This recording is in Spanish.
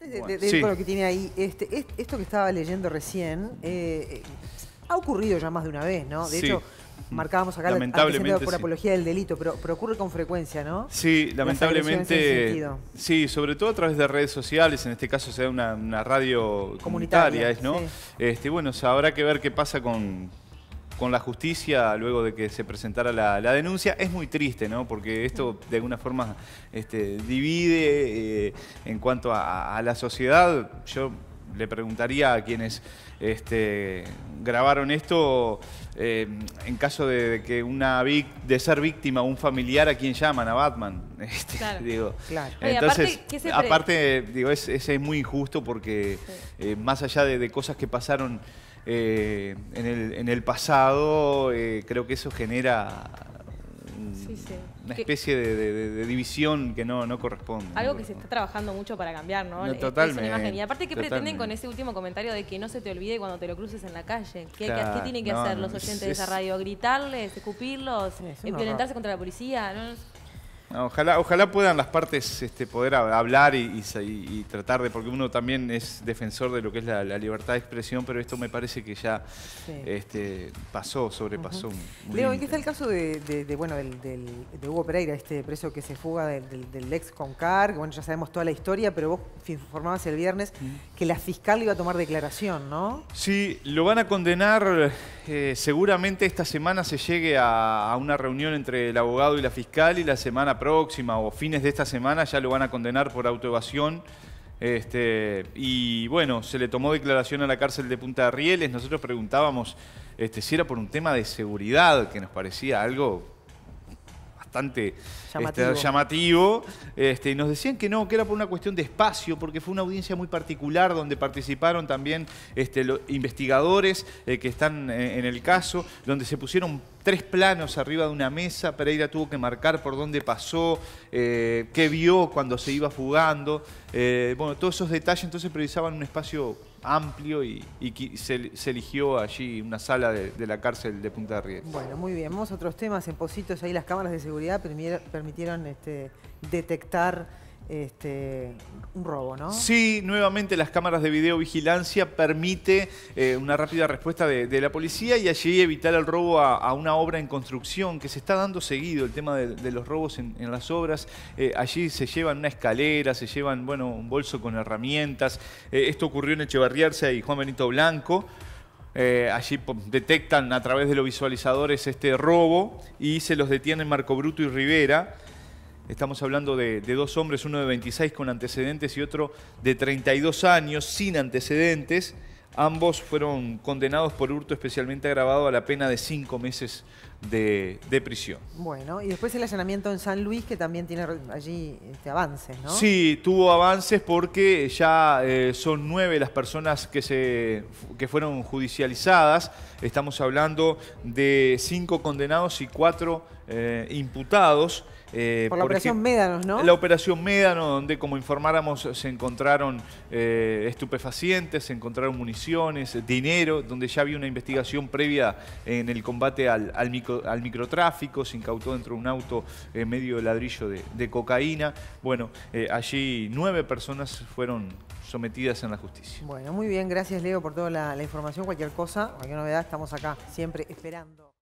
Antes de, ir con lo que tiene ahí, este, esto que estaba leyendo recién, eh, ha ocurrido ya más de una vez, ¿no? De hecho, marcábamos acá lamentablemente, por apología del delito, pero, ocurre con frecuencia, ¿no? Sí, lamentablemente. Sí, sobre todo a través de redes sociales, en este caso se da una, radio comunitaria, es ¿no? Este, bueno, habrá que ver qué pasa con con la justicia luego de que se presentara la, denuncia. Es muy triste, ¿no? Porque esto de alguna forma este, divide eh, en cuanto a, la sociedad. Yo le preguntaría a quienes este, grabaron esto, eh, en caso de, que una de ser víctima, un familiar, ¿a quién llaman? A Batman. Este, claro. Entonces, aparte, digo, es, es, muy injusto porque eh, más allá de, de cosas que pasaron eh, en, el, en, el, pasado, eh, creo que eso genera una especie de, división que no, corresponde. Algo que se está trabajando mucho para cambiar, ¿no? totalmente. y aparte, ¿qué pretenden con ese último comentario de que no se te olvide cuando te lo cruces en la calle? ¿Qué, tienen que hacer los oyentes de esa radio? ¿Gritarles? ¿Escupirlos? ¿Violentarse contra la policía? No, ojalá, puedan las partes este, poder hablar y, tratar de, porque uno también es defensor de lo que es la, libertad de expresión, pero esto me parece que ya este, pasó, sobrepasó. Leo, ¿en qué está el caso de, bueno, de Hugo Pereira, este preso que se fuga del, del ex Concar? Bueno, ya sabemos toda la historia, pero vos informabas el viernes que la fiscal iba a tomar declaración, ¿no? Sí, lo van a condenar eh, seguramente esta semana se llegue a, una reunión entre el abogado y la fiscal y la semana próxima o fines de esta semana ya lo van a condenar por autoevasión. Este, y bueno, se le tomó declaración a la cárcel de Punta de Rieles. Nosotros preguntábamos este, si era por un tema de seguridad, que nos parecía algo bastante este, llamativo. Este, nos decían que no, que era por una cuestión de espacio, porque fue una audiencia muy particular donde participaron también este, los investigadores eh, que están eh, en el caso, donde se pusieron tres planos arriba de una mesa, Pereira tuvo que marcar por dónde pasó, eh, qué vio cuando se iba fugando. bueno, todos esos detalles entonces precisaban un espacio amplio y, se, eligió allí una sala de, la cárcel de Punta de Ríos. Bueno, muy bien. Vamos a otros temas. En Positos ahí las cámaras de seguridad permitieron este, detectar este, un robo, ¿no? Sí, nuevamente las cámaras de videovigilancia permite eh, una rápida respuesta de, la policía y allí evitar el robo a, una obra en construcción que se está dando seguido, el tema de, los robos en, las obras. Eh, allí se llevan una escalera, se llevan, bueno, un bolso con herramientas. Eh, esto ocurrió en Echeverriarza y Juan Benito Blanco. allí detectan a través de los visualizadores este robo y se los detienen Marco Bruto y Rivera. Estamos hablando de, dos hombres, uno de 26 con antecedentes y otro de 32 años sin antecedentes. Ambos fueron condenados por hurto especialmente agravado a la pena de cinco meses de, prisión. Bueno, y después el allanamiento en San Luis, que también tiene allí este, avances, ¿no? Sí, tuvo avances porque ya eh, son nueve las personas que, se, fueron judicializadas. Estamos hablando de cinco condenados y cuatro eh, imputados. Eh, por la operación Médanos, ¿no? La operación Médanos, donde como informáramos se encontraron estupefacientes, se encontraron municiones, dinero, donde ya había una investigación previa en el combate al, al micro al microtráfico, se incautó dentro de un auto eh, medio ladrillo de, cocaína. Bueno, eh, allí nueve personas fueron sometidas en la justicia. Bueno, muy bien, gracias Leo por toda la información, cualquier cosa, cualquier novedad, estamos acá siempre esperando.